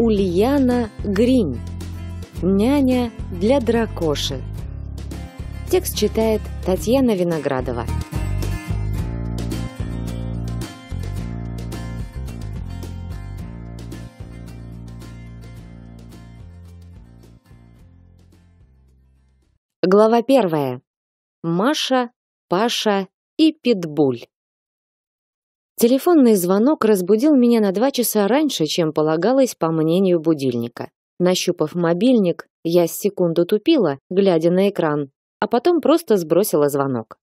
Ульяна Грин. Няня для дракоши. Текст читает Татьяна Виноградова. Глава первая. Маша, Паша и Питбуль. Телефонный звонок разбудил меня на два часа раньше, чем полагалось по мнению будильника. Нащупав мобильник, я с секунду тупила, глядя на экран, а потом просто сбросила звонок.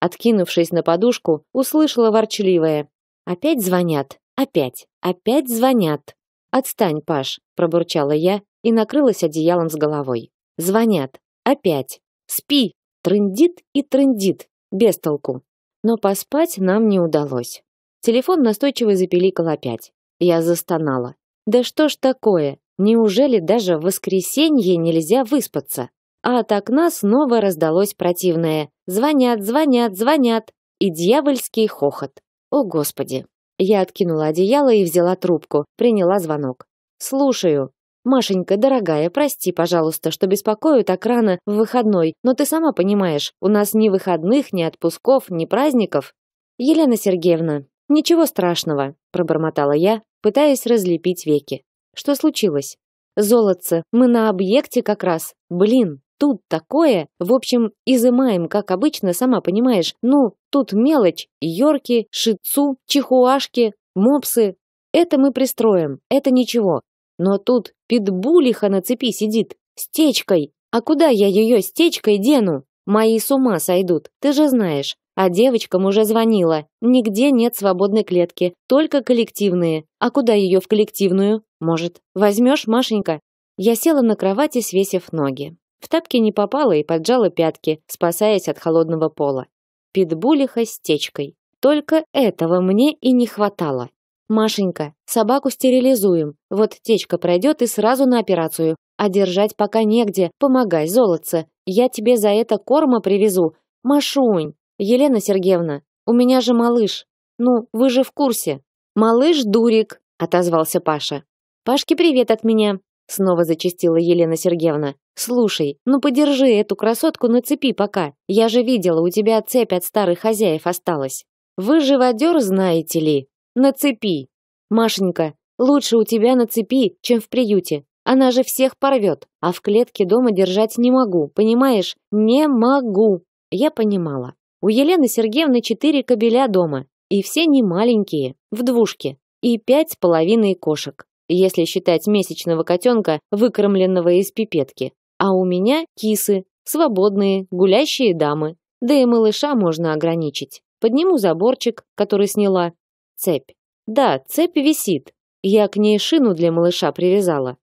Откинувшись на подушку, услышала ворчливое: "Опять звонят, опять, опять звонят". "Отстань, Паш", пробурчала я и накрылась одеялом с головой. "Звонят, опять. Спи". Трындит и трындит, без толку. Но поспать нам не удалось. Телефон настойчиво запиликал опять. Я застонала. Да что ж такое? Неужели даже в воскресенье нельзя выспаться? А от окна снова раздалось противное: звонят, звонят, звонят и дьявольский хохот. О, господи. Я откинула одеяло и взяла трубку, приняла звонок. Слушаю. Машенька, дорогая, прости, пожалуйста, что беспокою так рано в выходной, но ты сама понимаешь, у нас ни выходных, ни отпусков, ни праздников. Елена Сергеевна, Ничего страшного, пробормотала я, пытаясь разлепить веки. Что случилось? Золотце, мы на объекте как раз. Блин, тут такое. В общем, изымаем, как обычно, сама понимаешь. Ну, тут мелочь: йорки, шицу, чихуашки, мопсы. Это мы пристроим. Это ничего. Но тут питбулиха на цепи сидит стечкой. А куда я ее стечкой дену? Мои с ума сойдут. Ты же знаешь, а девочкам уже звонила. Нигде нет свободной клетки, только коллективные. А куда ее в коллективную? Может, возьмешь, Машенька? Я села на кровати, свесив ноги. В тапки не попала и поджала пятки, спасаясь от холодного пола. Питбулиха с течкой. Только этого мне и не хватало. Машенька, собаку стерилизуем. Вот течка пройдет и сразу на операцию. А держать пока негде. Помогай, золотце. Я тебе за это корма привезу. Машунь, Елена Сергеевна, у меня же малыш. Ну, вы же в курсе. Малыш дурик, отозвался Паша. Пашке привет от меня, снова зачастила Елена Сергеевна. Слушай, ну подержи эту красотку на цепи пока. Я же видела, у тебя цепь от старых хозяев осталась. Вы же живодер, знаете ли? На цепи. Машенька, лучше у тебя на цепи, чем в приюте. Она же всех порвет, а в клетке дома держать не могу, понимаешь? Не могу. Я понимала. У Елены Сергеевны четыре кабеля дома, и все не маленькие, в двушке, и пять с половиной кошек, если считать месячного котенка, выкормленного из пипетки. А у меня кисы, свободные, гулящие дамы. Да и малыша можно ограничить. Подниму заборчик, который сняла. Цепь. Да, цепь висит. Я к ней шину для малыша привязала.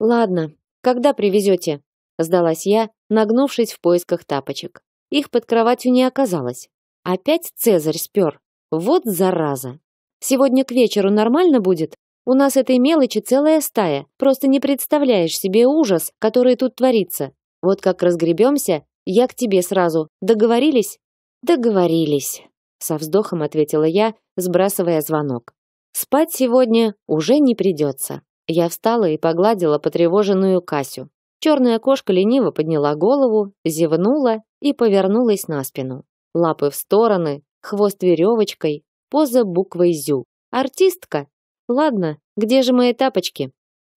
Ладно, когда привезете? Сдалась я, нагнувшись в поисках тапочек. Их под кроватью не оказалось. Опять Цезарь спер. Вот зараза. Сегодня к вечеру нормально будет? У нас этой мелочи целая стая. Просто не представляешь себе ужас, который тут творится. Вот как разгребемся, я к тебе сразу. Договорились? Договорились. Со вздохом ответила я, сбрасывая звонок. Спать сегодня уже не придется. Я встала и погладила потревоженную Касю. Черная кошка лениво подняла голову, зевнула и повернулась на спину. Лапы в стороны, хвост веревочкой, поза буквой «зю». Артистка? Ладно, где же мои тапочки?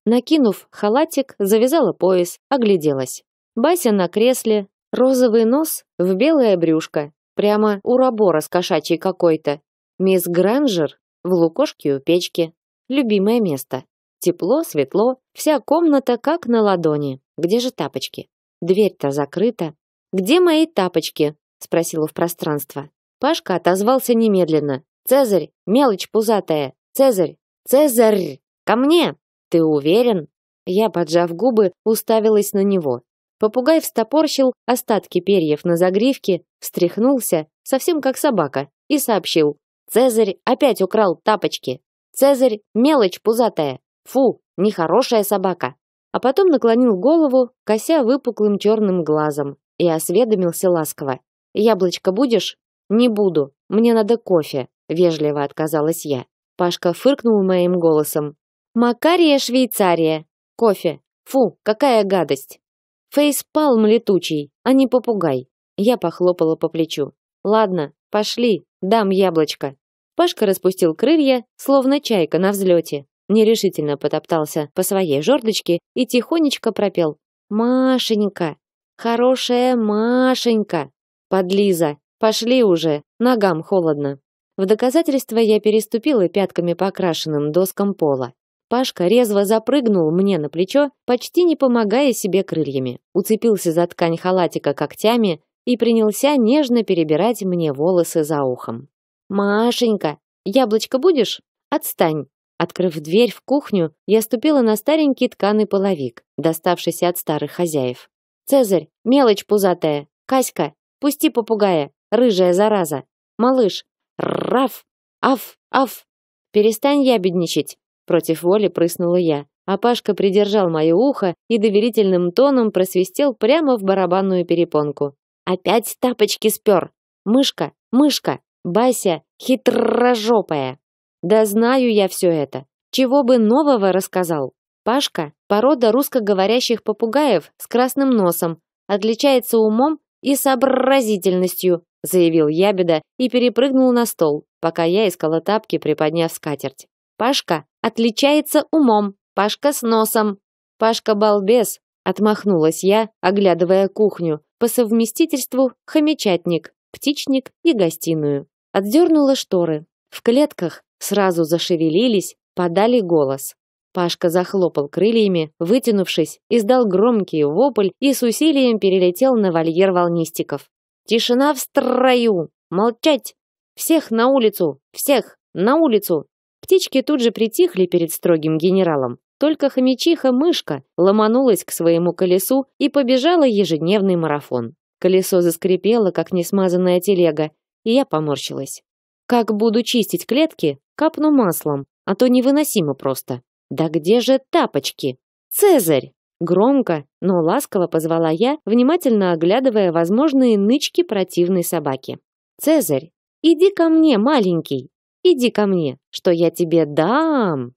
Накинув халатик, завязала пояс, огляделась. Бася на кресле, розовый нос в белое брюшко. Прямо у рабора с кошачьей какой-то. Мисс Гранжер в лукошке у печки. Любимое место. Тепло, светло, вся комната как на ладони. Где же тапочки? Дверь-то закрыта. Где мои тапочки? спросила в пространство. Пашка отозвался немедленно. Цезарь, мелочь пузатая. Цезарь, Цезарь, ко мне. Ты уверен? Я, поджав губы, уставилась на него. Попугай встопорщил остатки перьев на загривке, встряхнулся, совсем как собака, и сообщил: "Цезарь опять украл тапочки. Цезарь мелочь пузатая. Фу, нехорошая собака" а потом наклонил голову, кося выпуклым черным глазом, и осведомился ласково. «Яблочко будешь?» «Не буду. Мне надо кофе», — вежливо отказалась я. Пашка фыркнул моим голосом. «Макария, Швейцария! Кофе! Фу, какая гадость!» «Фейспалм летучий, а не попугай!» Я похлопала по плечу. «Ладно, пошли, дам яблочко!» Пашка распустил крылья, словно чайка на взлете, нерешительно потоптался по своей жердочке и тихонечко пропел «Машенька! Хорошая Машенька! Подлиза! Пошли уже! Ногам холодно!» В доказательство я переступила пятками по окрашенным доскам пола. Пашка резво запрыгнул мне на плечо, почти не помогая себе крыльями. Уцепился за ткань халатика когтями и принялся нежно перебирать мне волосы за ухом. «Машенька, яблочко будешь? Отстань!» Открыв дверь в кухню, я ступила на старенький тканый половик, доставшийся от старых хозяев. «Цезарь, мелочь пузатая! Каська, пусти попугая! Рыжая зараза! Малыш! Раф! Аф! Аф! Перестань ябедничать!» Против воли прыснула я, а Пашка придержал мое ухо и доверительным тоном просвистел прямо в барабанную перепонку. «Опять тапочки спер! Мышка! Мышка! Бася хитрожопая!» Да знаю я все это. Чего бы нового рассказал? Пашка – порода русскоговорящих попугаев с красным носом, отличается умом и сообразительностью, заявил Ябеда и перепрыгнул на стол, пока я искала тапки, приподняв скатерть. Пашка отличается умом, Пашка с носом. Пашка балбес, отмахнулась я, оглядывая кухню, по совместительству хомячатник, птичник и гостиную. Отдернула шторы. В клетках сразу зашевелились, подали голос. Пашка захлопал крыльями, вытянувшись, издал громкий вопль и с усилием перелетел на вольер волнистиков. «Тишина в строю! Молчать! Всех на улицу! Всех на улицу!» Птички тут же притихли перед строгим генералом. Только хомячиха-мышка ломанулась к своему колесу и побежала ежедневный марафон. Колесо заскрипело, как несмазанная телега, и я поморщилась. Как буду чистить клетки, капну маслом, а то невыносимо просто. Да где же тапочки? Цезарь! Громко, но ласково позвала я, внимательно оглядывая возможные нычки противной собаки. Цезарь, иди ко мне, маленький, иди ко мне, что я тебе дам.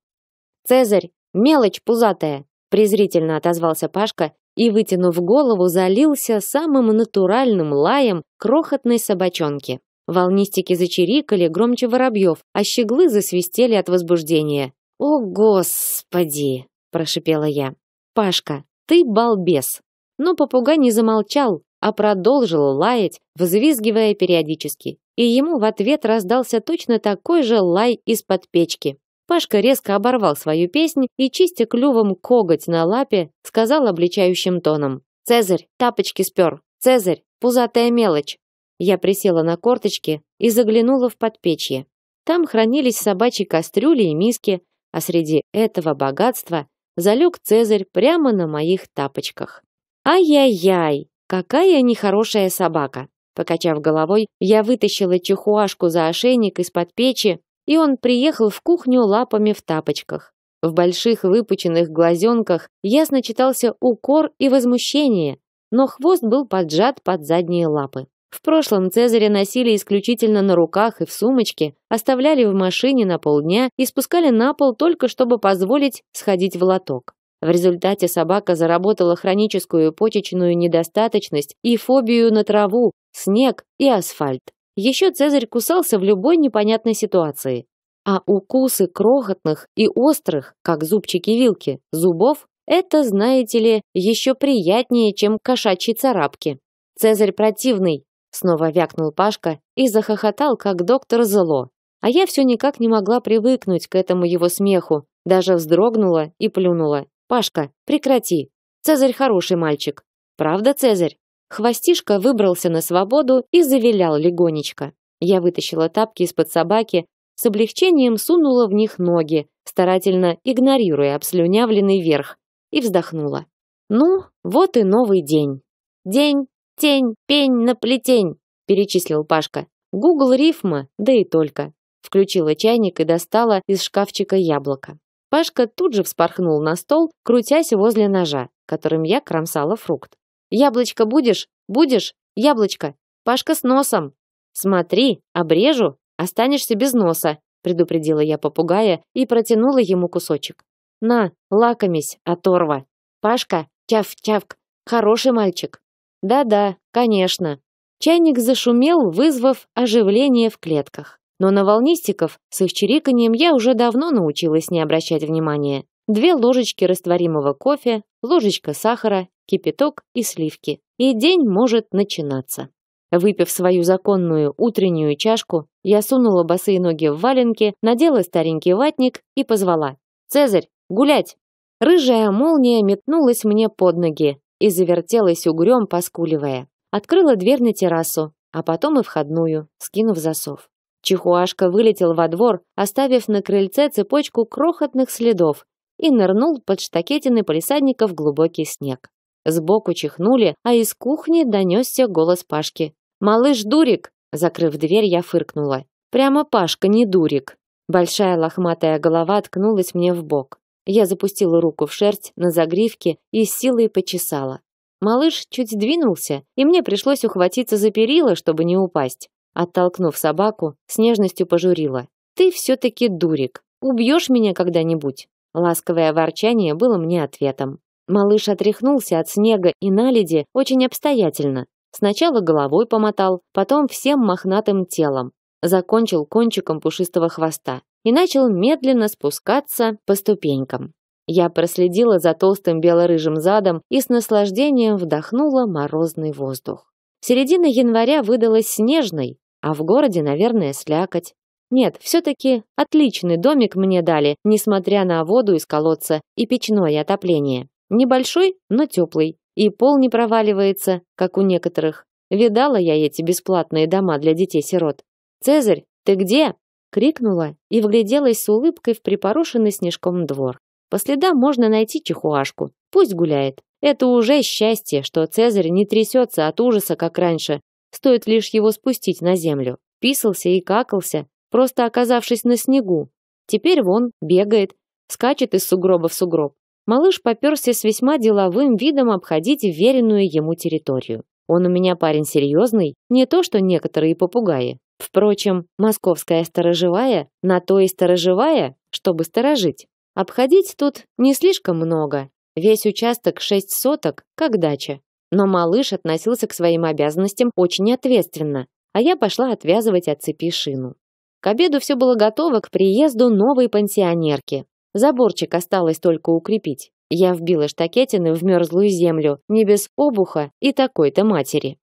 Цезарь, мелочь пузатая, презрительно отозвался Пашка и, вытянув голову, залился самым натуральным лаем крохотной собачонки. Волнистики зачирикали громче воробьев, а щеглы засвистели от возбуждения. «О, господи!» – прошипела я. «Пашка, ты балбес!» Но попугай не замолчал, а продолжил лаять, взвизгивая периодически. И ему в ответ раздался точно такой же лай из-под печки. Пашка резко оборвал свою песнь и, чистя клювом коготь на лапе, сказал обличающим тоном. «Цезарь, тапочки спер! Цезарь, пузатая мелочь!» Я присела на корточки и заглянула в подпечье. Там хранились собачьи кастрюли и миски, а среди этого богатства залег Цезарь прямо на моих тапочках. «Ай-яй-яй! Какая нехорошая собака!» Покачав головой, я вытащила чехуашку за ошейник из-под печи, и он приехал в кухню лапами в тапочках. В больших выпученных глазенках ясно читался укор и возмущение, но хвост был поджат под задние лапы. В прошлом Цезаря носили исключительно на руках и в сумочке, оставляли в машине на полдня и спускали на пол только чтобы позволить сходить в лоток. В результате собака заработала хроническую почечную недостаточность и фобию на траву, снег и асфальт. Еще Цезарь кусался в любой непонятной ситуации. А укусы крохотных и острых, как зубчики-вилки, зубов – это, знаете ли, еще приятнее, чем кошачьи царапки. Цезарь противный, Снова вякнул Пашка и захохотал, как доктор зло. А я все никак не могла привыкнуть к этому его смеху, даже вздрогнула и плюнула. Пашка, прекрати. Цезарь хороший мальчик. Правда, Цезарь? Хвостишка выбрался на свободу и завилял легонечко. Я вытащила тапки из-под собаки, с облегчением сунула в них ноги, старательно игнорируя обслюнявленный верх, и вздохнула. Ну, вот и новый день. День «Тень, пень на плетень», — перечислил Пашка. «Гугл рифма, да и только». Включила чайник и достала из шкафчика яблоко. Пашка тут же вспорхнул на стол, крутясь возле ножа, которым я кромсала фрукт. «Яблочко будешь? Будешь? Яблочко! Пашка с носом!» «Смотри, обрежу, останешься без носа», предупредила я попугая и протянула ему кусочек. «На, лакомись, оторва!» «Пашка, чавк хороший мальчик!» Да-да, конечно. Чайник зашумел, вызвав оживление в клетках. Но на волнистиков с их чириканьем я уже давно научилась не обращать внимания. Две ложечки растворимого кофе, ложечка сахара, кипяток и сливки. И день может начинаться. Выпив свою законную утреннюю чашку, я сунула босые ноги в валенки, надела старенький ватник и позвала. «Цезарь, гулять!» Рыжая молния метнулась мне под ноги, и завертелась угрём, поскуливая. Открыла дверь на террасу, а потом и входную, скинув засов. Чихуашка вылетел во двор, оставив на крыльце цепочку крохотных следов и нырнул под штакетины палисадника в глубокий снег. Сбоку чихнули, а из кухни донёсся голос Пашки. «Малыш Дурик!» Закрыв дверь, я фыркнула. «Прямо Пашка не Дурик!» Большая лохматая голова ткнулась мне в бок. Я запустила руку в шерсть на загривке и с силой почесала. Малыш чуть сдвинулся, и мне пришлось ухватиться за перила, чтобы не упасть. Оттолкнув собаку, с нежностью пожурила. «Ты все-таки дурик. Убьешь меня когда-нибудь?» Ласковое ворчание было мне ответом. Малыш отряхнулся от снега и наледи очень обстоятельно. Сначала головой помотал, потом всем мохнатым телом. Закончил кончиком пушистого хвоста и начал медленно спускаться по ступенькам. Я проследила за толстым белорыжим задом и с наслаждением вдохнула морозный воздух. Середина января выдалась снежной, а в городе, наверное, слякоть. Нет, все-таки отличный домик мне дали, несмотря на воду из колодца и печное отопление. Небольшой, но теплый. И пол не проваливается, как у некоторых. Видала я эти бесплатные дома для детей-сирот. «Цезарь, ты где?» Крикнула и вгляделась с улыбкой в припорошенный снежком двор. По следам можно найти чихуашку. Пусть гуляет. Это уже счастье, что Цезарь не трясется от ужаса, как раньше. Стоит лишь его спустить на землю. Писался и какался, просто оказавшись на снегу. Теперь вон бегает, скачет из сугроба в сугроб. Малыш поперся с весьма деловым видом обходить веренную ему территорию. Он у меня парень серьезный, не то что некоторые попугаи. Впрочем, московская сторожевая на то и сторожевая, чтобы сторожить. Обходить тут не слишком много. Весь участок шесть соток, как дача. Но малыш относился к своим обязанностям очень ответственно, а я пошла отвязывать от цепи шину. К обеду все было готово к приезду новой пансионерки. Заборчик осталось только укрепить. Я вбила штакетины в мерзлую землю, не без обуха и такой-то матери.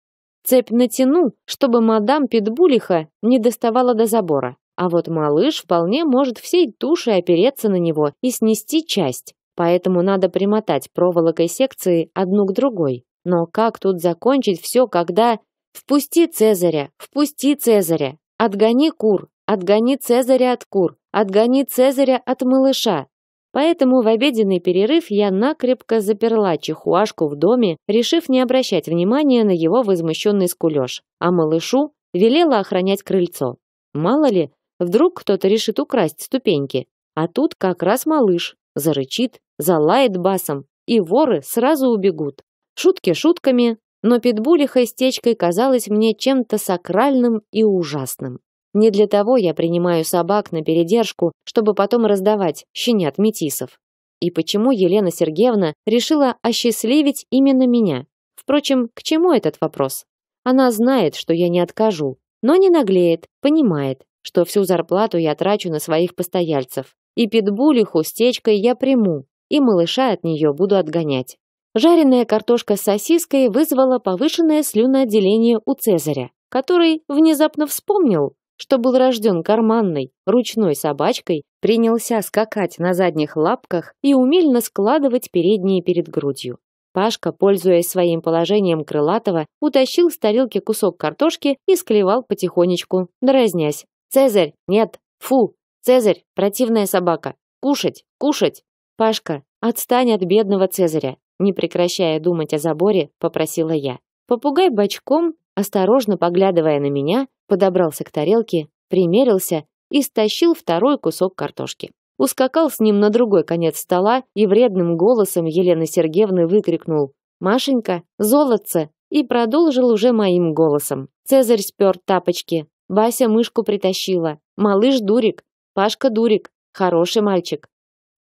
Цепь натяну, чтобы мадам Питбулиха не доставала до забора. А вот малыш вполне может всей тушей опереться на него и снести часть. Поэтому надо примотать проволокой секции одну к другой. Но как тут закончить все, когда... «Впусти Цезаря! Впусти Цезаря! Отгони кур! Отгони Цезаря от кур! Отгони Цезаря от малыша! Поэтому в обеденный перерыв я накрепко заперла чехуашку в доме, решив не обращать внимания на его возмущенный скулеж, а малышу велела охранять крыльцо. Мало ли, вдруг кто-то решит украсть ступеньки. А тут как раз малыш зарычит, залает басом, и воры сразу убегут. Шутки шутками, но питбулиха с течкой казалась мне чем-то сакральным и ужасным. Не для того я принимаю собак на передержку, чтобы потом раздавать щенят метисов. И почему Елена Сергеевна решила осчастливить именно меня? Впрочем, к чему этот вопрос? Она знает, что я не откажу, но не наглеет, понимает, что всю зарплату я трачу на своих постояльцев. И питбулиху с течкой я приму, и малыша от нее буду отгонять. Жареная картошка с сосиской вызвала повышенное слюноотделение у Цезаря, который внезапно вспомнил, что был рожден карманной, ручной собачкой, принялся скакать на задних лапках и умельно складывать передние перед грудью. Пашка, пользуясь своим положением крылатого, утащил с тарелки кусок картошки и склевал потихонечку, дразнясь. «Цезарь! Нет! Фу! Цезарь! Противная собака! Кушать! Кушать!» «Пашка, отстань от бедного Цезаря!» Не прекращая думать о заборе, попросила я. Попугай бочком, осторожно поглядывая на меня, подобрался к тарелке, примерился и стащил второй кусок картошки. Ускакал с ним на другой конец стола и вредным голосом Елены Сергеевны выкрикнул «Машенька, золотце!» и продолжил уже моим голосом. Цезарь спер тапочки, Бася мышку притащила, малыш Дурик, Пашка Дурик, хороший мальчик.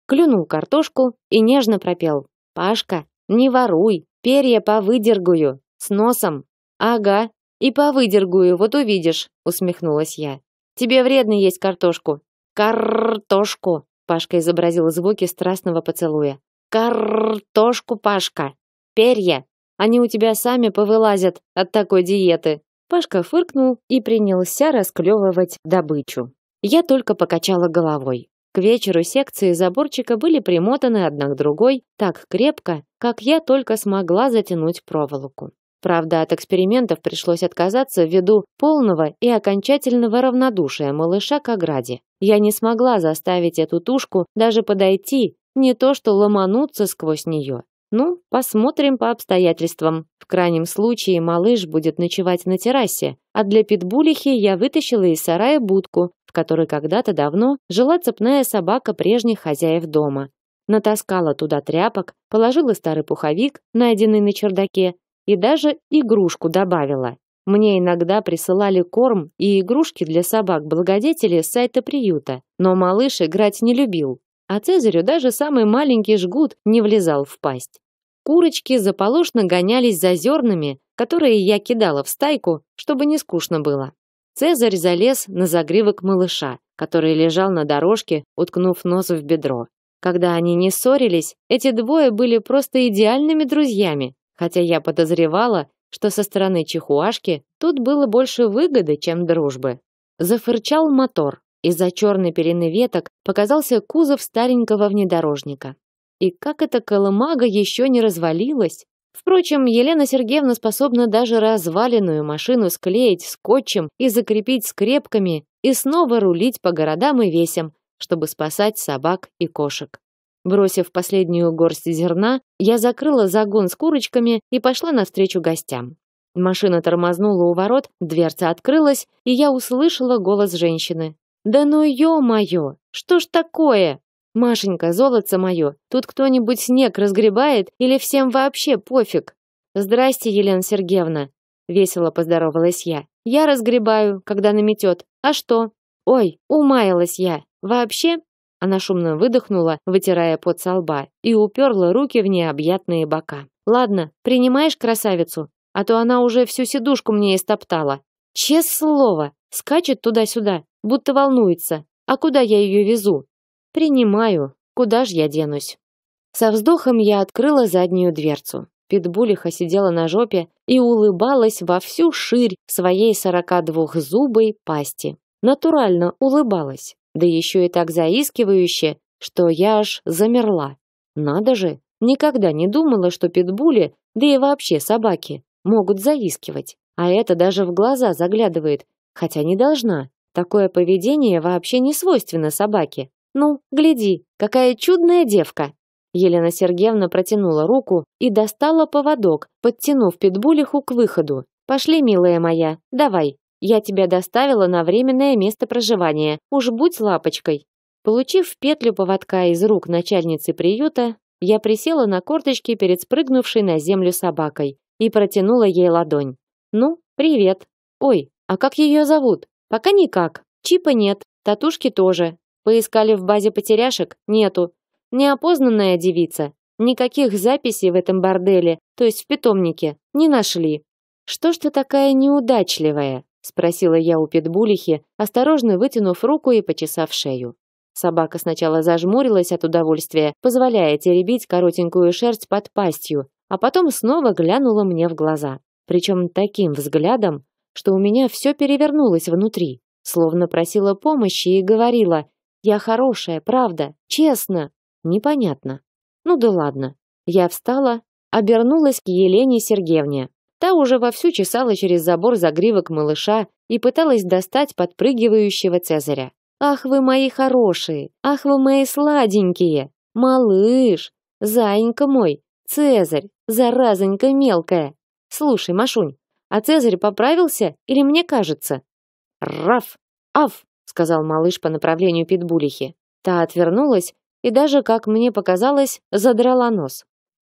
Клюнул картошку и нежно пропел «Пашка, не воруй, перья повыдергую с носом». «Ага, «И повыдергую, вот увидишь», — усмехнулась я. «Тебе вредно есть картошку». «Картошку», — Пашка изобразил звуки страстного поцелуя. «Картошку, Пашка! Перья! Они у тебя сами повылазят от такой диеты!» Пашка фыркнул и принялся расклевывать добычу. Я только покачала головой. К вечеру секции заборчика были примотаны одна к другой так крепко, как я только смогла затянуть проволоку. Правда, от экспериментов пришлось отказаться ввиду полного и окончательного равнодушия малыша к ограде. Я не смогла заставить эту тушку даже подойти, не то что ломануться сквозь нее. Ну, посмотрим по обстоятельствам. В крайнем случае малыш будет ночевать на террасе, а для питбулихи я вытащила из сарая будку, в которой когда-то давно жила цепная собака прежних хозяев дома. Натаскала туда тряпок, положила старый пуховик, найденный на чердаке, и даже игрушку добавила. Мне иногда присылали корм и игрушки для собак-благодетелей с сайта приюта, но малыш играть не любил, а Цезарю даже самый маленький жгут не влезал в пасть. Курочки заполошно гонялись за зернами, которые я кидала в стайку, чтобы не скучно было. Цезарь залез на загривок малыша, который лежал на дорожке, уткнув нос в бедро. Когда они не ссорились, эти двое были просто идеальными друзьями, хотя я подозревала, что со стороны чехуашки тут было больше выгоды, чем дружбы. Зафырчал мотор. Из-за черной перины веток показался кузов старенького внедорожника. И как эта колымага еще не развалилась? Впрочем, Елена Сергеевна способна даже разваленную машину склеить скотчем и закрепить скрепками и снова рулить по городам и весям, чтобы спасать собак и кошек. Бросив последнюю горсть зерна, я закрыла загон с курочками и пошла навстречу гостям. Машина тормознула у ворот, дверца открылась, и я услышала голос женщины. «Да ну ё-моё! Что ж такое?» «Машенька, золотце моё, тут кто-нибудь снег разгребает или всем вообще пофиг?» «Здрасте, Елена Сергеевна!» Весело поздоровалась я. «Я разгребаю, когда наметёт. А что?» «Ой, умаялась я. Вообще, она шумно выдохнула, вытирая пот со лба, и уперла руки в необъятные бока. «Ладно, принимаешь красавицу? А то она уже всю сидушку мне истоптала. Честное слово, скачет туда-сюда, будто волнуется. А куда я ее везу? Принимаю. Куда ж я денусь?» Со вздохом я открыла заднюю дверцу. Питбулиха сидела на жопе и улыбалась во всю ширь своей сорока двухзубой пасти. Натурально улыбалась да еще и так заискивающе, что я аж замерла. Надо же, никогда не думала, что питбули, да и вообще собаки, могут заискивать. А это даже в глаза заглядывает, хотя не должна. Такое поведение вообще не свойственно собаке. Ну, гляди, какая чудная девка. Елена Сергеевна протянула руку и достала поводок, подтянув питбулиху к выходу. Пошли, милая моя, давай. Я тебя доставила на временное место проживания. Уж будь лапочкой». Получив петлю поводка из рук начальницы приюта, я присела на корточки перед спрыгнувшей на землю собакой и протянула ей ладонь. «Ну, привет. Ой, а как ее зовут? Пока никак. Чипа нет, татушки тоже. Поискали в базе потеряшек? Нету. Неопознанная девица. Никаких записей в этом борделе, то есть в питомнике, не нашли. Что ж ты такая неудачливая? спросила я у питбулихи, осторожно вытянув руку и почесав шею. Собака сначала зажмурилась от удовольствия, позволяя теребить коротенькую шерсть под пастью, а потом снова глянула мне в глаза, причем таким взглядом, что у меня все перевернулось внутри, словно просила помощи и говорила: "Я хорошая, правда, честно". Непонятно. Ну да ладно. Я встала, обернулась к Елене Сергеевне. Та уже вовсю чесала через забор загривок малыша и пыталась достать подпрыгивающего Цезаря. «Ах вы мои хорошие! Ах вы мои сладенькие! Малыш! Зайенька мой! Цезарь! Заразонька мелкая! Слушай, Машунь, а Цезарь поправился или мне кажется?» «Раф! Аф!» — сказал малыш по направлению питбулихи. Та отвернулась и даже, как мне показалось, задрала нос.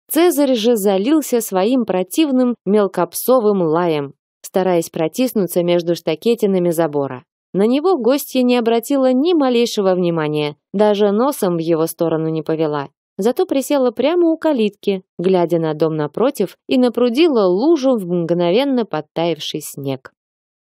Цезарь же залился своим противным мелкопсовым лаем, стараясь протиснуться между штакетинами забора. На него гостья не обратила ни малейшего внимания, даже носом в его сторону не повела. Зато присела прямо у калитки, глядя на дом напротив, и напрудила лужу в мгновенно подтаявший снег.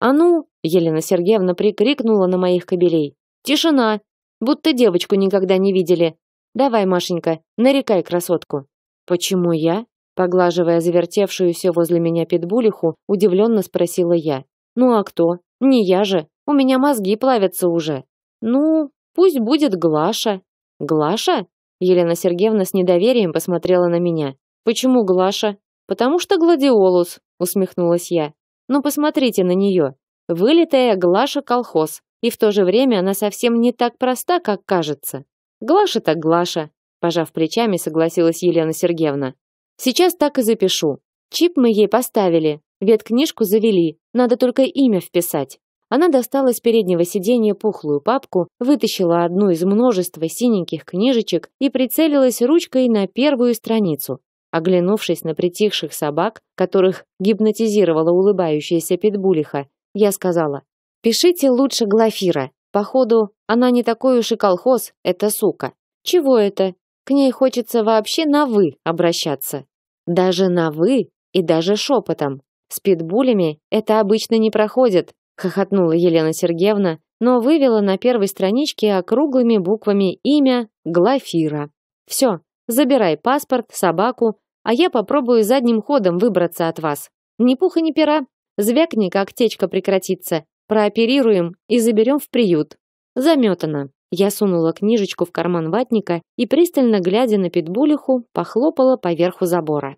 «А ну!» — Елена Сергеевна прикрикнула на моих кобелей. «Тишина! Будто девочку никогда не видели! Давай, Машенька, нарекай красотку!» Почему я? Поглаживая завертевшуюся возле меня питбулиху, удивленно спросила я. Ну а кто? Не я же. У меня мозги плавятся уже. Ну, пусть будет Глаша. Глаша? Елена Сергеевна с недоверием посмотрела на меня. Почему Глаша? Потому что гладиолус, усмехнулась я. Ну посмотрите на нее. Вылитая Глаша колхоз. И в то же время она совсем не так проста, как кажется. Глаша так Глаша пожав плечами, согласилась Елена Сергеевна. Сейчас так и запишу. Чип мы ей поставили, веткнижку завели, надо только имя вписать. Она достала с переднего сиденья пухлую папку, вытащила одну из множества синеньких книжечек и прицелилась ручкой на первую страницу. Оглянувшись на притихших собак, которых гипнотизировала улыбающаяся питбулиха, я сказала, «Пишите лучше Глафира. Походу, она не такой уж и колхоз, это сука». «Чего это?» К ней хочется вообще на «вы» обращаться. Даже на «вы» и даже шепотом. С питбулями это обычно не проходит, хохотнула Елена Сергеевна, но вывела на первой страничке округлыми буквами имя Глафира. Все, забирай паспорт, собаку, а я попробую задним ходом выбраться от вас. Ни пуха, ни пера. Звякни, как течка прекратится. Прооперируем и заберем в приют. Заметано. Я сунула книжечку в карман ватника и, пристально глядя на питбулиху, похлопала по верху забора.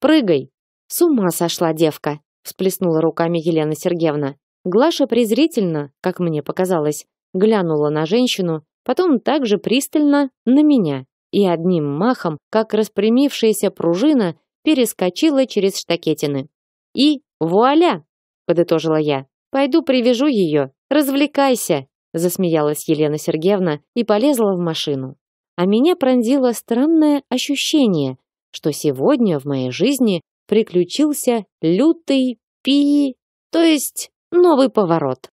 «Прыгай!» «С ума сошла девка!» – всплеснула руками Елена Сергеевна. Глаша презрительно, как мне показалось, глянула на женщину, потом также пристально на меня и одним махом, как распрямившаяся пружина, перескочила через штакетины. «И вуаля!» – подытожила я. «Пойду привяжу ее. Развлекайся!» засмеялась Елена Сергеевна и полезла в машину. А меня пронзило странное ощущение, что сегодня в моей жизни приключился лютый пи, то есть новый поворот.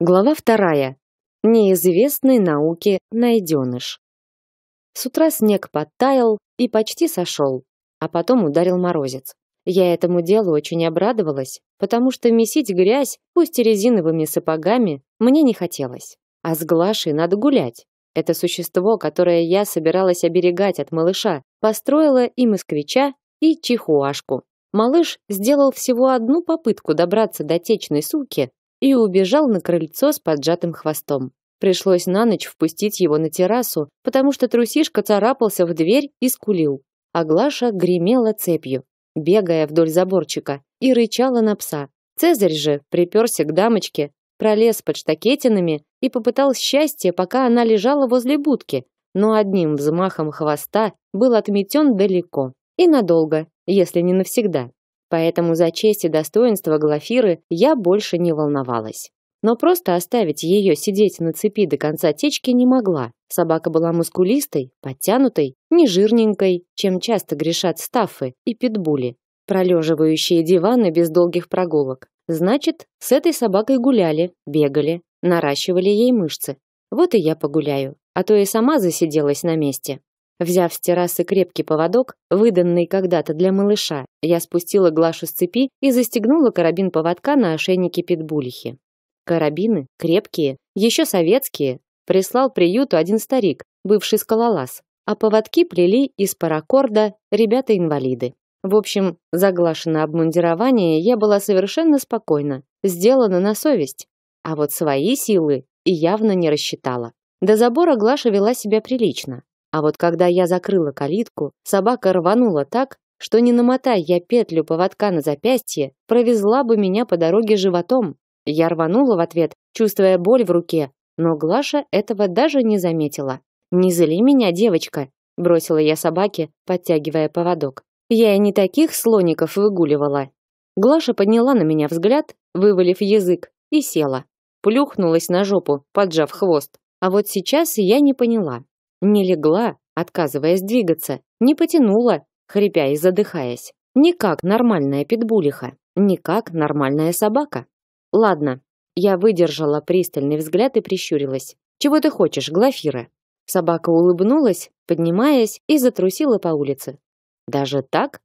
Глава вторая. Неизвестный науке найденыш. С утра снег подтаял и почти сошел, а потом ударил морозец. Я этому делу очень обрадовалась, потому что месить грязь, пусть и резиновыми сапогами, мне не хотелось. А с Глашей надо гулять. Это существо, которое я собиралась оберегать от малыша, построило и москвича, и чихуашку. Малыш сделал всего одну попытку добраться до течной суки и убежал на крыльцо с поджатым хвостом. Пришлось на ночь впустить его на террасу, потому что трусишка царапался в дверь и скулил. А Глаша гремела цепью бегая вдоль заборчика, и рычала на пса. Цезарь же приперся к дамочке, пролез под штакетинами и попытал счастье, пока она лежала возле будки, но одним взмахом хвоста был отметен далеко. И надолго, если не навсегда. Поэтому за честь и достоинство Глафиры я больше не волновалась но просто оставить ее сидеть на цепи до конца течки не могла. Собака была мускулистой, подтянутой, не жирненькой, чем часто грешат стаффы и питбули, пролеживающие диваны без долгих прогулок. Значит, с этой собакой гуляли, бегали, наращивали ей мышцы. Вот и я погуляю, а то и сама засиделась на месте. Взяв с террасы крепкий поводок, выданный когда-то для малыша, я спустила Глашу с цепи и застегнула карабин поводка на ошейнике питбулихи. Карабины крепкие, еще советские, прислал приюту один старик, бывший скалолаз, а поводки плели из паракорда ребята-инвалиды. В общем, заглашено обмундирование я была совершенно спокойна, сделана на совесть. А вот свои силы и явно не рассчитала. До забора Глаша вела себя прилично. А вот когда я закрыла калитку, собака рванула так, что не намотая я петлю поводка на запястье, провезла бы меня по дороге животом. Я рванула в ответ, чувствуя боль в руке, но Глаша этого даже не заметила. «Не зли меня, девочка!» – бросила я собаке, подтягивая поводок. «Я и не таких слоников выгуливала!» Глаша подняла на меня взгляд, вывалив язык, и села. Плюхнулась на жопу, поджав хвост. А вот сейчас я не поняла. Не легла, отказываясь двигаться, не потянула, хрипя и задыхаясь. Никак нормальная питбулиха, никак нормальная собака. Ладно. Я выдержала пристальный взгляд и прищурилась. Чего ты хочешь, Глафира? Собака улыбнулась, поднимаясь и затрусила по улице. Даже так?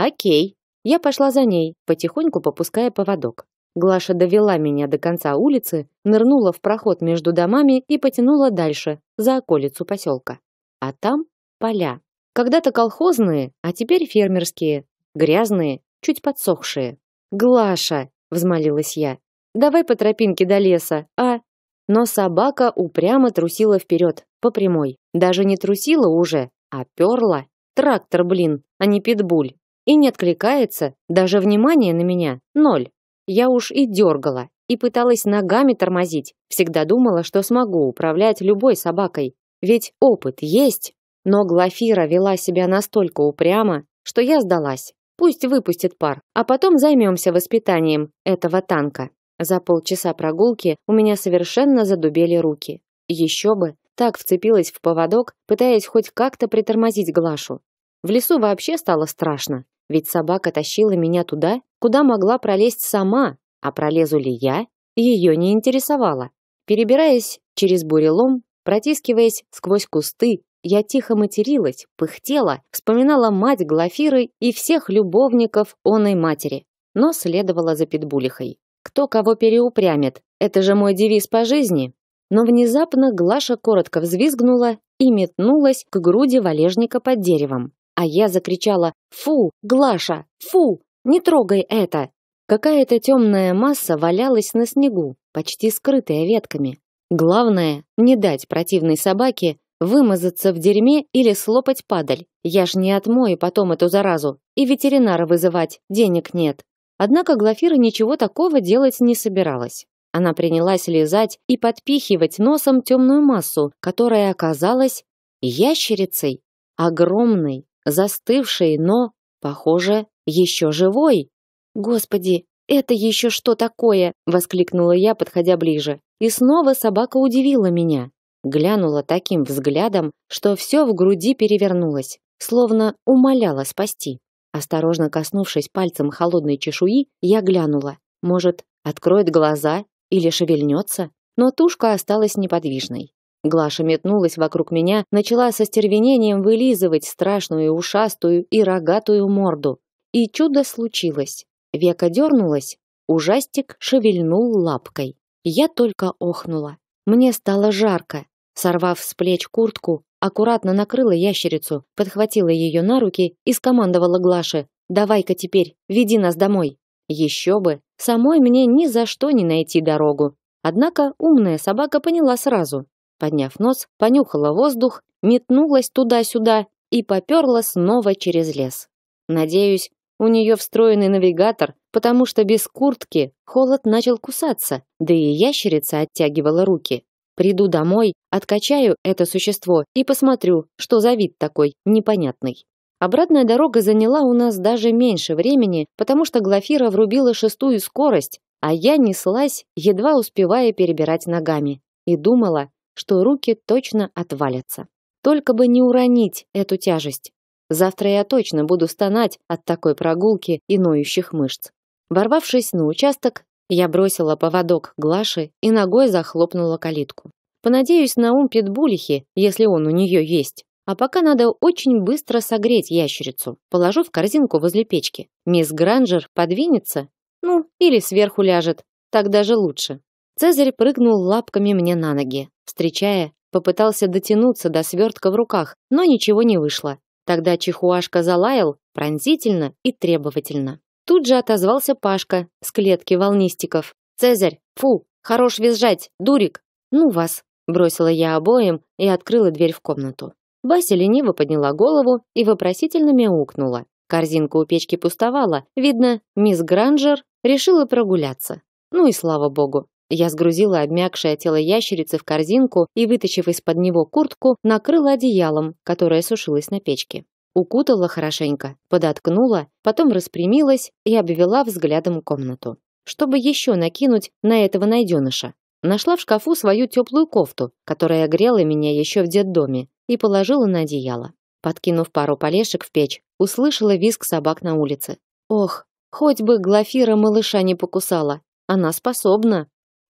О'кей. Я пошла за ней, потихоньку попуская поводок. Глаша довела меня до конца улицы, нырнула в проход между домами и потянула дальше, за околицу поселка. А там поля. Когда-то колхозные, а теперь фермерские, грязные, чуть подсохшие. "Глаша", взмолилась я. Давай по тропинке до леса, а? Но собака упрямо трусила вперед, по прямой. Даже не трусила уже, а перла. Трактор, блин, а не питбуль. И не откликается, даже внимания на меня ноль. Я уж и дергала, и пыталась ногами тормозить. Всегда думала, что смогу управлять любой собакой, ведь опыт есть. Но Глафира вела себя настолько упрямо, что я сдалась. Пусть выпустит пар, а потом займемся воспитанием этого танка. За полчаса прогулки у меня совершенно задубели руки. Еще бы, так вцепилась в поводок, пытаясь хоть как-то притормозить Глашу. В лесу вообще стало страшно, ведь собака тащила меня туда, куда могла пролезть сама, а пролезу ли я, ее не интересовало. Перебираясь через бурелом, протискиваясь сквозь кусты, я тихо материлась, пыхтела, вспоминала мать Глафиры и всех любовников оной матери, но следовала за питбулихой. Кто кого переупрямит, это же мой девиз по жизни. Но внезапно Глаша коротко взвизгнула и метнулась к груди валежника под деревом. А я закричала «Фу, Глаша, фу, не трогай это!» Какая-то темная масса валялась на снегу, почти скрытая ветками. Главное, не дать противной собаке вымазаться в дерьме или слопать падаль. Я ж не отмою потом эту заразу, и ветеринара вызывать денег нет. Однако Глафира ничего такого делать не собиралась. Она принялась лизать и подпихивать носом темную массу, которая оказалась ящерицей, огромной, застывшей, но, похоже, еще живой. «Господи, это еще что такое?» – воскликнула я, подходя ближе. И снова собака удивила меня. Глянула таким взглядом, что все в груди перевернулось, словно умоляла спасти. Осторожно коснувшись пальцем холодной чешуи, я глянула. Может, откроет глаза или шевельнется? Но тушка осталась неподвижной. Глаша метнулась вокруг меня, начала со стервенением вылизывать страшную ушастую и рогатую морду. И чудо случилось. Века дернулась, ужастик шевельнул лапкой. Я только охнула. Мне стало жарко. Сорвав с плеч куртку, аккуратно накрыла ящерицу, подхватила ее на руки и скомандовала Глаше: "Давай-ка теперь, веди нас домой". Еще бы, самой мне ни за что не найти дорогу. Однако умная собака поняла сразу. Подняв нос, понюхала воздух, метнулась туда-сюда и поперла снова через лес. Надеюсь, у нее встроенный навигатор, потому что без куртки холод начал кусаться, да и ящерица оттягивала руки. Приду домой, откачаю это существо и посмотрю, что за вид такой непонятный. Обратная дорога заняла у нас даже меньше времени, потому что Глафира врубила шестую скорость, а я неслась, едва успевая перебирать ногами, и думала, что руки точно отвалятся. Только бы не уронить эту тяжесть. Завтра я точно буду стонать от такой прогулки и ноющих мышц. Ворвавшись на участок, я бросила поводок Глаше и ногой захлопнула калитку. Понадеюсь на ум питбулихи, если он у нее есть. А пока надо очень быстро согреть ящерицу. Положу в корзинку возле печки. Мисс Гранджер подвинется, ну, или сверху ляжет. Так даже лучше. Цезарь прыгнул лапками мне на ноги. Встречая, попытался дотянуться до свертка в руках, но ничего не вышло. Тогда чихуашка залаял пронзительно и требовательно. Тут же отозвался Пашка с клетки волнистиков. «Цезарь, фу, хорош визжать, дурик!» «Ну вас!» – бросила я обоим и открыла дверь в комнату. Бася лениво подняла голову и вопросительно мяукнула. Корзинка у печки пустовала. Видно, мисс Гранджер решила прогуляться. Ну и слава богу. Я сгрузила обмякшее тело ящерицы в корзинку и, вытащив из-под него куртку, накрыла одеялом, которое сушилось на печке укутала хорошенько, подоткнула, потом распрямилась и обвела взглядом комнату. Чтобы еще накинуть на этого найденыша? Нашла в шкафу свою теплую кофту, которая грела меня еще в детдоме, и положила на одеяло. Подкинув пару полешек в печь, услышала визг собак на улице. Ох, хоть бы Глафира малыша не покусала. Она способна.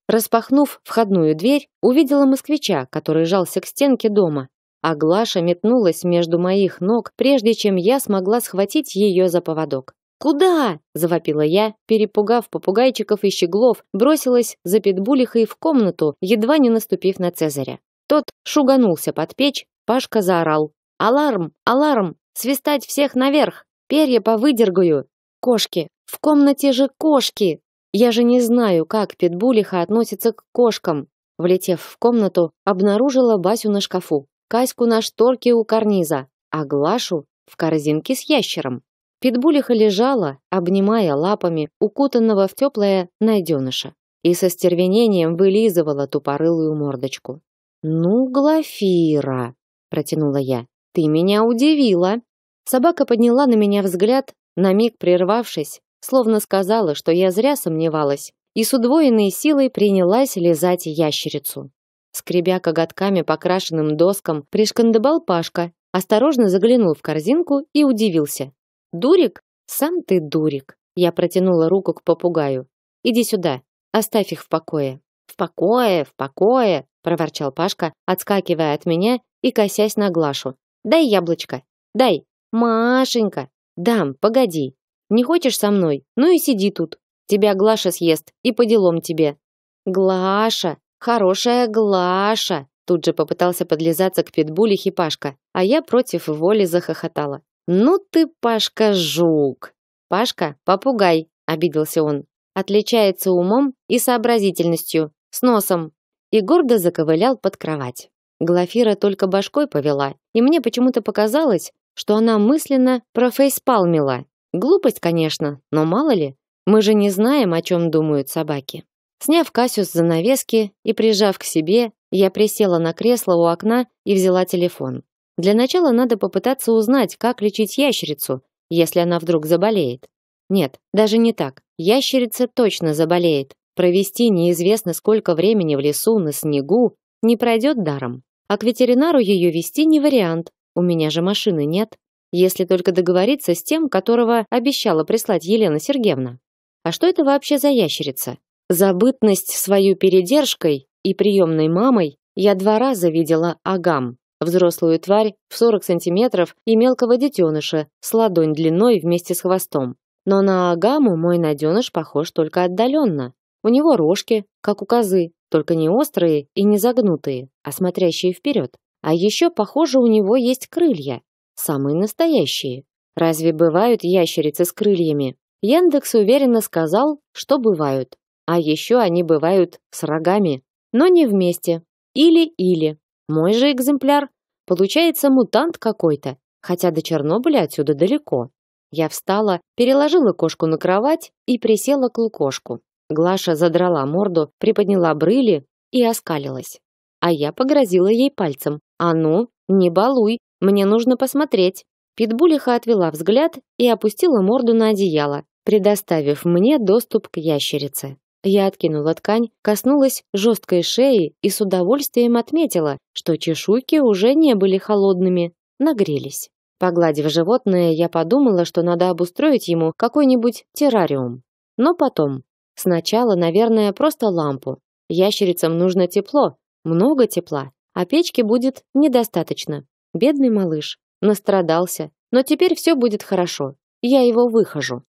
Распахнув входную дверь, увидела москвича, который жался к стенке дома, а Глаша метнулась между моих ног, прежде чем я смогла схватить ее за поводок. «Куда?» – завопила я, перепугав попугайчиков и щеглов, бросилась за питбулихой в комнату, едва не наступив на Цезаря. Тот шуганулся под печь, Пашка заорал. «Аларм! Аларм! Свистать всех наверх! Перья повыдергаю! Кошки! В комнате же кошки!» Я же не знаю, как питбулиха относится к кошкам. Влетев в комнату, обнаружила Басю на шкафу. Каську на шторке у карниза, а Глашу в корзинке с ящером. Питбулиха лежала, обнимая лапами укутанного в теплое найденыша, и со стервенением вылизывала тупорылую мордочку. «Ну, Глафира!» – протянула я. «Ты меня удивила!» Собака подняла на меня взгляд, на миг прервавшись, словно сказала, что я зря сомневалась, и с удвоенной силой принялась лизать ящерицу. Скребя коготками по крашенным доскам, пришкандыбал Пашка, осторожно заглянул в корзинку и удивился. «Дурик? Сам ты дурик!» Я протянула руку к попугаю. «Иди сюда, оставь их в покое». «В покое, в покое!» – проворчал Пашка, отскакивая от меня и косясь на Глашу. «Дай яблочко! Дай! Машенька! Дам, погоди! Не хочешь со мной? Ну и сиди тут! Тебя Глаша съест, и по делам тебе!» «Глаша!» «Хорошая Глаша!» Тут же попытался подлизаться к питбулихе Пашка, а я против воли захохотала. «Ну ты, Пашка, жук!» «Пашка, попугай!» – обиделся он. «Отличается умом и сообразительностью, с носом!» И гордо заковылял под кровать. Глафира только башкой повела, и мне почему-то показалось, что она мысленно профейспалмила. Глупость, конечно, но мало ли, мы же не знаем, о чем думают собаки. Сняв Кассию с занавески и прижав к себе, я присела на кресло у окна и взяла телефон. Для начала надо попытаться узнать, как лечить ящерицу, если она вдруг заболеет. Нет, даже не так. Ящерица точно заболеет. Провести неизвестно сколько времени в лесу на снегу не пройдет даром. А к ветеринару ее вести не вариант. У меня же машины нет, если только договориться с тем, которого обещала прислать Елена Сергеевна. А что это вообще за ящерица? Забытность свою передержкой и приемной мамой я два раза видела агам, взрослую тварь в 40 сантиметров и мелкого детеныша с ладонь длиной вместе с хвостом. Но на агаму мой наденыш похож только отдаленно. У него рожки, как у козы, только не острые и не загнутые, а смотрящие вперед. А еще, похоже, у него есть крылья, самые настоящие. Разве бывают ящерицы с крыльями? Яндекс уверенно сказал, что бывают. А еще они бывают с рогами, но не вместе. Или-или. Мой же экземпляр получается мутант какой-то, хотя до Чернобыля отсюда далеко. Я встала, переложила кошку на кровать и присела к лукошку. Глаша задрала морду, приподняла брыли и оскалилась. А я погрозила ей пальцем. «А ну, не балуй, мне нужно посмотреть». Питбулиха отвела взгляд и опустила морду на одеяло, предоставив мне доступ к ящерице. Я откинула ткань, коснулась жесткой шеи и с удовольствием отметила, что чешуйки уже не были холодными, нагрелись. Погладив животное, я подумала, что надо обустроить ему какой-нибудь террариум. Но потом. Сначала, наверное, просто лампу. Ящерицам нужно тепло, много тепла, а печки будет недостаточно. Бедный малыш настрадался, но теперь все будет хорошо. Я его выхожу.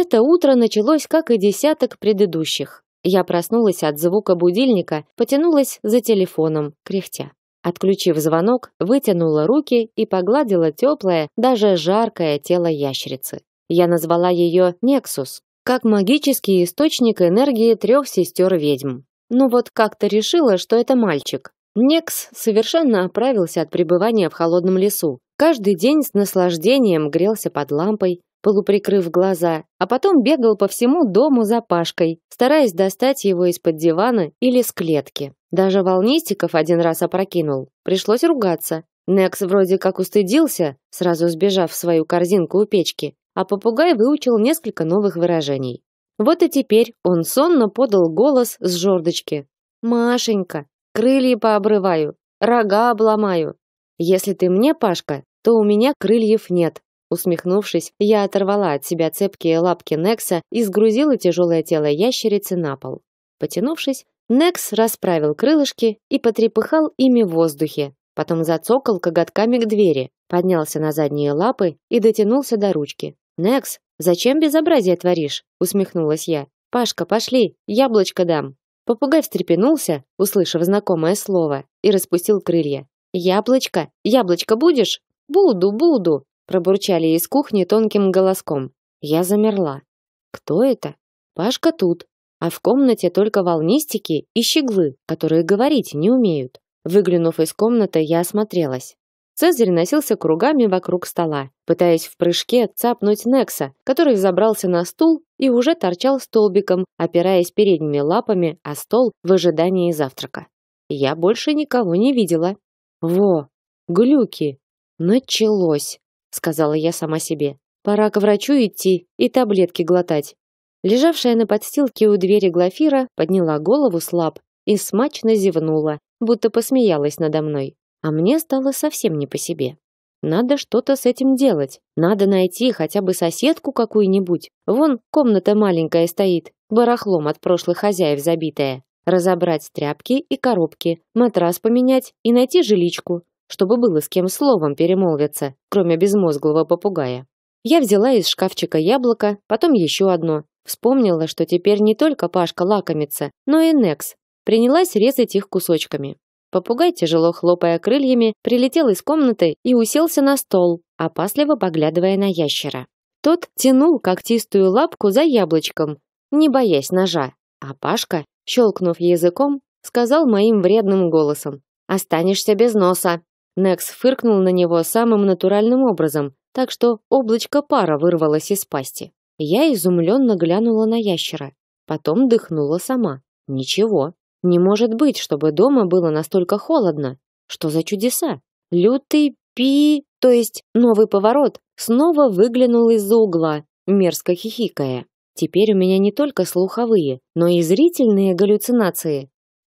Это утро началось, как и десяток предыдущих. Я проснулась от звука будильника, потянулась за телефоном, кряхтя. Отключив звонок, вытянула руки и погладила теплое, даже жаркое тело ящерицы. Я назвала ее Нексус, как магический источник энергии трех сестер-ведьм. Ну вот как-то решила, что это мальчик. Некс совершенно оправился от пребывания в холодном лесу. Каждый день с наслаждением грелся под лампой, полуприкрыв глаза, а потом бегал по всему дому за Пашкой, стараясь достать его из-под дивана или с клетки. Даже волнистиков один раз опрокинул. Пришлось ругаться. Некс вроде как устыдился, сразу сбежав в свою корзинку у печки, а попугай выучил несколько новых выражений. Вот и теперь он сонно подал голос с жердочки. «Машенька, крылья пообрываю, рога обломаю. Если ты мне, Пашка, то у меня крыльев нет, Усмехнувшись, я оторвала от себя цепкие лапки Некса и сгрузила тяжелое тело ящерицы на пол. Потянувшись, Некс расправил крылышки и потрепыхал ими в воздухе, потом зацокал коготками к двери, поднялся на задние лапы и дотянулся до ручки. «Некс, зачем безобразие творишь?» — усмехнулась я. «Пашка, пошли, яблочко дам». Попугай встрепенулся, услышав знакомое слово, и распустил крылья. «Яблочко? Яблочко будешь?» «Буду, буду!» пробурчали из кухни тонким голоском. Я замерла. Кто это? Пашка тут, а в комнате только волнистики и щеглы, которые говорить не умеют. Выглянув из комнаты, я осмотрелась. Цезарь носился кругами вокруг стола, пытаясь в прыжке цапнуть Некса, который забрался на стул и уже торчал столбиком, опираясь передними лапами о стол в ожидании завтрака. Я больше никого не видела. Во, глюки. Началось сказала я сама себе. Пора к врачу идти и таблетки глотать. Лежавшая на подстилке у двери Глафира подняла голову с лап и смачно зевнула, будто посмеялась надо мной. А мне стало совсем не по себе. Надо что-то с этим делать. Надо найти хотя бы соседку какую-нибудь. Вон комната маленькая стоит, барахлом от прошлых хозяев забитая. Разобрать тряпки и коробки, матрас поменять и найти жиличку чтобы было с кем словом перемолвиться, кроме безмозглого попугая. Я взяла из шкафчика яблоко, потом еще одно. Вспомнила, что теперь не только Пашка лакомится, но и Некс. Принялась резать их кусочками. Попугай, тяжело хлопая крыльями, прилетел из комнаты и уселся на стол, опасливо поглядывая на ящера. Тот тянул когтистую лапку за яблочком, не боясь ножа. А Пашка, щелкнув языком, сказал моим вредным голосом. «Останешься без носа!» Некс фыркнул на него самым натуральным образом, так что облачко пара вырвалось из пасти. Я изумленно глянула на ящера, потом дыхнула сама. Ничего. Не может быть, чтобы дома было настолько холодно. Что за чудеса? Лютый пи, то есть новый поворот, снова выглянул из-за угла, мерзко хихикая. Теперь у меня не только слуховые, но и зрительные галлюцинации.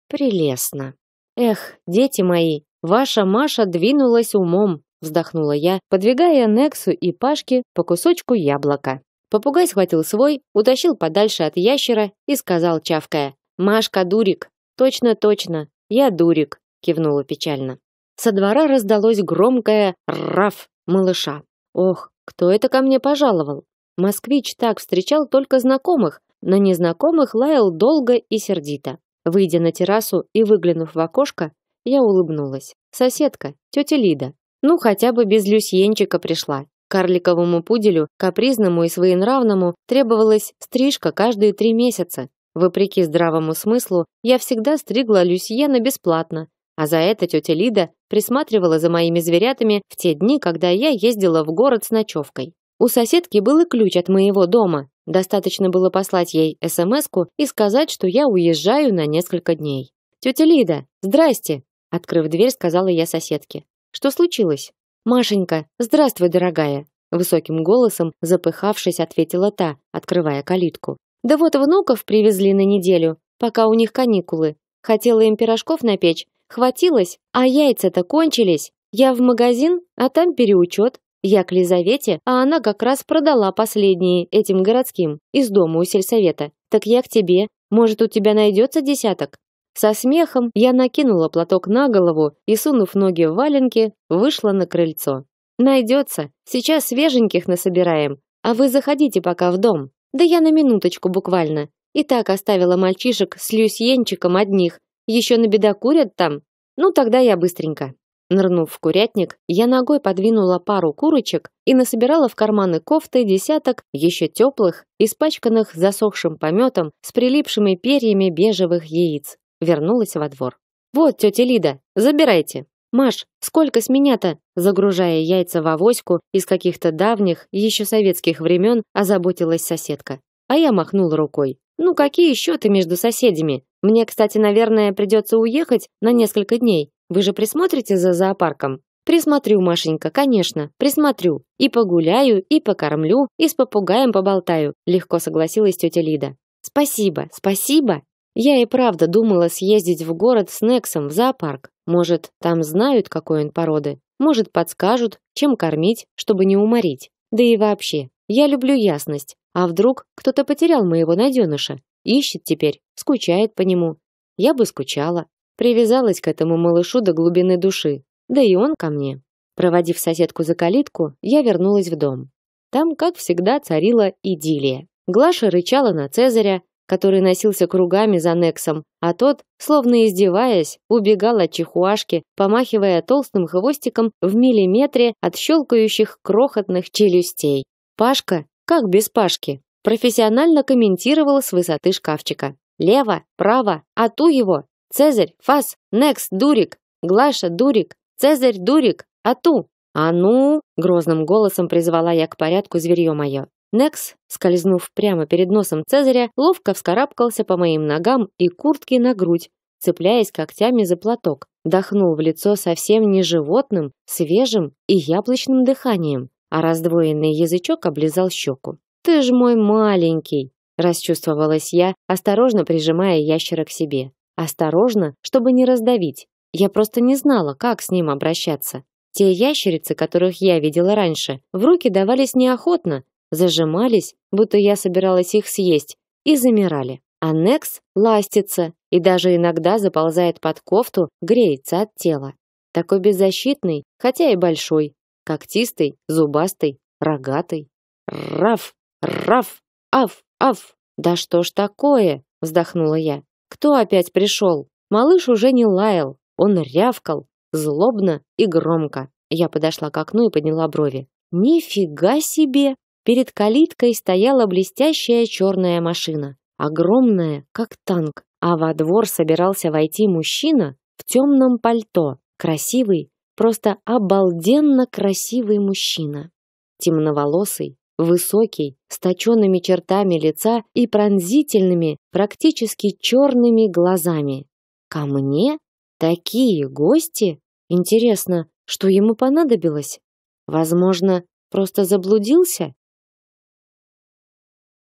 Прелестно. Эх, дети мои, Ваша Маша двинулась умом, вздохнула я, подвигая Нексу и Пашке по кусочку яблока. Попугай схватил свой, утащил подальше от ящера и сказал чавкая: "Машка дурик". "Точно, точно. Я дурик", кивнула печально. Со двора раздалось громкое раф малыша. Ох, кто это ко мне пожаловал? Москвич так встречал только знакомых, на незнакомых лаял долго и сердито. Выйдя на террасу и выглянув в окошко, я улыбнулась. Соседка, тетя Лида. Ну, хотя бы без Люсьенчика пришла. Карликовому пуделю, капризному и своенравному, требовалась стрижка каждые три месяца. Вопреки здравому смыслу, я всегда стригла Люсьена бесплатно, а за это тетя Лида присматривала за моими зверятами в те дни, когда я ездила в город с ночевкой. У соседки был и ключ от моего дома. Достаточно было послать ей смс и сказать, что я уезжаю на несколько дней. «Тетя Лида, здрасте! Открыв дверь, сказала я соседке. Что случилось? Машенька, здравствуй, дорогая, высоким голосом, запыхавшись, ответила та, открывая калитку. Да вот внуков привезли на неделю, пока у них каникулы. Хотела им пирожков напечь, хватилось, а яйца-то кончились. Я в магазин, а там переучет. Я к Лизавете, а она как раз продала последние этим городским из дома у сельсовета. Так я к тебе. Может, у тебя найдется десяток? Со смехом я накинула платок на голову и, сунув ноги в валенки, вышла на крыльцо. «Найдется. Сейчас свеженьких насобираем. А вы заходите пока в дом. Да я на минуточку буквально. И так оставила мальчишек с Люсьенчиком одних. Еще на беда курят там. Ну, тогда я быстренько». Нырнув в курятник, я ногой подвинула пару курочек и насобирала в карманы кофты десяток еще теплых, испачканных засохшим пометом с прилипшими перьями бежевых яиц вернулась во двор. «Вот, тётя Лида, забирайте!» «Маш, сколько с меня-то?» Загружая яйца в овоську из каких-то давних, ещё советских времен, озаботилась соседка. А я махнул рукой. «Ну какие счеты между соседями? Мне, кстати, наверное, придётся уехать на несколько дней. Вы же присмотрите за зоопарком?» Присмотрю, Машенька, конечно, присмотрю. И погуляю, и покормлю, и с попугаем поболтаю, легко согласилась тётя Лида. Спасибо, спасибо, я и правда думала съездить в город с Нексом в зоопарк. Может, там знают, какой он породы. Может, подскажут, чем кормить, чтобы не уморить. Да и вообще, я люблю ясность. А вдруг кто-то потерял моего найденыша? Ищет теперь, скучает по нему. Я бы скучала. Привязалась к этому малышу до глубины души. Да и он ко мне. Проводив соседку за калитку, я вернулась в дом. Там, как всегда, царила идиллия. Глаша рычала на Цезаря, который носился кругами за Нексом, а тот, словно издеваясь, убегал от чихуашки, помахивая толстым хвостиком в миллиметре от щелкающих крохотных челюстей. Пашка, как без Пашки, профессионально комментировал с высоты шкафчика. «Лево, право, а ту его! Цезарь, фас, Некс, дурик! Глаша, дурик! Цезарь, дурик, а ту!» «А ну!» — грозным голосом призвала я к порядку зверье мое. Некс, скользнув прямо перед носом Цезаря, ловко вскарабкался по моим ногам и куртке на грудь, цепляясь когтями за платок. Дохнул в лицо совсем не животным, свежим и яблочным дыханием, а раздвоенный язычок облизал щеку. «Ты ж мой маленький!» – расчувствовалась я, осторожно прижимая ящера к себе. Осторожно, чтобы не раздавить. Я просто не знала, как с ним обращаться. Те ящерицы, которых я видела раньше, в руки давались неохотно, зажимались, будто я собиралась их съесть, и замирали. А Некс ластится и даже иногда заползает под кофту, греется от тела. Такой беззащитный, хотя и большой, когтистый, зубастый, рогатый. Раф, раф, аф, аф. Да что ж такое? вздохнула я. Кто опять пришел? Малыш уже не лаял, он рявкал, злобно и громко. Я подошла к окну и подняла брови. Ни фига себе! Перед калиткой стояла блестящая черная машина, огромная, как танк, а во двор собирался войти мужчина в темном пальто, красивый, просто обалденно красивый мужчина. Темноволосый, высокий, с точенными чертами лица и пронзительными, практически черными глазами. Ко мне? Такие гости? Интересно, что ему понадобилось? Возможно, просто заблудился